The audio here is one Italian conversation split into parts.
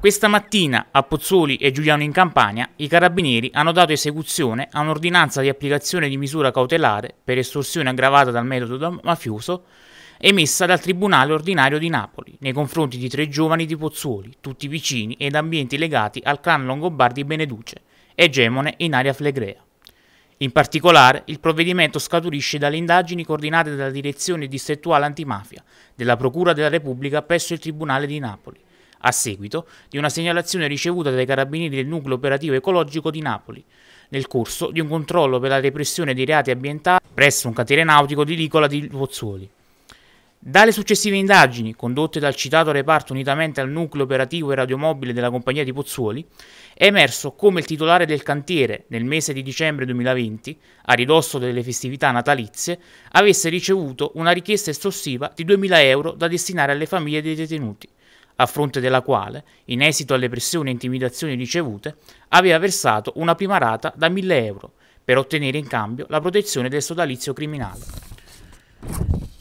Questa mattina a Pozzuoli e Giuliano in Campania i carabinieri hanno dato esecuzione a un'ordinanza di applicazione di misura cautelare per estorsione aggravata dal metodo mafioso emessa dal Tribunale Ordinario di Napoli nei confronti di tre giovani di Pozzuoli, tutti vicini ed ambienti legati al clan Longobardi Beneduce, egemone in area flegrea. In particolare, il provvedimento scaturisce dalle indagini coordinate dalla Direzione Distrettuale Antimafia della Procura della Repubblica presso il Tribunale di Napoli a seguito di una segnalazione ricevuta dai carabinieri del nucleo operativo ecologico di Napoli, nel corso di un controllo per la repressione dei reati ambientali presso un cantiere nautico di Licola di Pozzuoli. Dalle successive indagini, condotte dal citato reparto unitamente al nucleo operativo e radiomobile della compagnia di Pozzuoli, è emerso come il titolare del cantiere, nel mese di dicembre 2020, a ridosso delle festività natalizie, avesse ricevuto una richiesta estorsiva di 2.000 euro da destinare alle famiglie dei detenuti a fronte della quale, in esito alle pressioni e intimidazioni ricevute, aveva versato una prima rata da 1000 euro per ottenere in cambio la protezione del sodalizio criminale.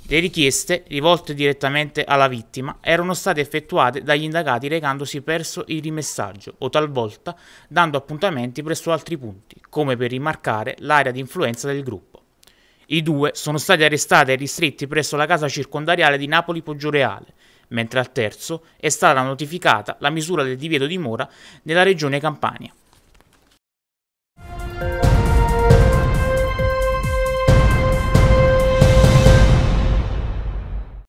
Le richieste, rivolte direttamente alla vittima, erano state effettuate dagli indagati recandosi presso il rimessaggio o talvolta dando appuntamenti presso altri punti, come per rimarcare l'area di influenza del gruppo. I due sono stati arrestati e ristretti presso la casa circondariale di Napoli Poggioreale, mentre al terzo è stata notificata la misura del divieto di mora nella regione Campania.